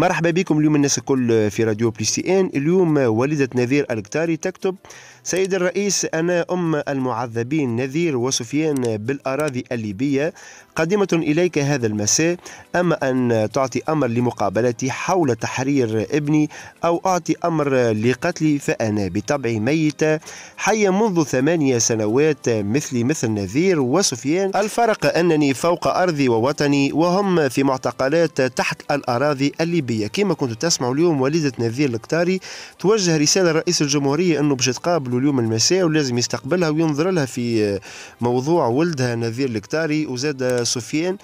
مرحبا بكم اليوم الناس الكل في راديو سي ان اليوم والدة نذير الكتاري تكتب سيد الرئيس أنا أم المعذبين نذير وسفيان بالأراضي الليبية قادمة إليك هذا المساء أما أن تعطي أمر لمقابلتي حول تحرير ابني أو أعطي أمر لقتلي فأنا بطبعي ميتة حية منذ ثمانية سنوات مثلي مثل نذير وسفيان الفرق أنني فوق أرضي ووطني وهم في معتقلات تحت الأراضي الليبية الشعبيه كما كنتوا تسمعوا اليوم والده نذير القطاري توجه رساله لرئيس الجمهوريه انه باش تقابلوا اليوم المساء ولازم يستقبلها وينظر لها في موضوع ولدها نذير القطاري وزاد سفيان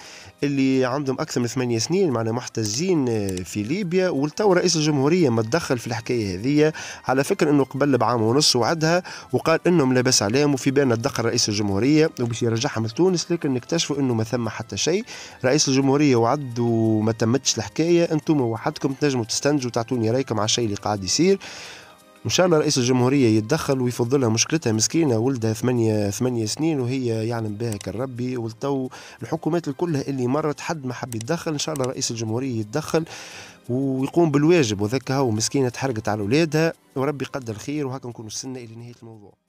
اللي عندهم اكثر من ثمانية سنين معنا محتجين في ليبيا والتو رئيس الجمهوريه ما تدخل في الحكايه هذه على فكره انه قبل بعام ونص وعدها وقال انهم لاباس عليهم وفي بالنا تدخل رئيس الجمهوريه وباش يرجعهم لتونس لكن اكتشفوا انه ما ثم حتى شيء رئيس الجمهوريه وعد وما تمتش الحكايه انتم وحدكم تنجموا تستنجوا تعطوني رايكم على الشيء اللي قاعد يصير ان شاء الله رئيس الجمهوريه يتدخل ويفضلها لها مشكلتها مسكينه ولدها ثمانية ثمانية سنين وهي يعلم بها كالربي ولتو الحكومات الكلها اللي مرت حد ما حب يتدخل ان شاء الله رئيس الجمهوريه يتدخل ويقوم بالواجب وذاك هو مسكينه تحرقت على اولادها وربي قدر الخير وهكا نكونوا السنه الى نهايه الموضوع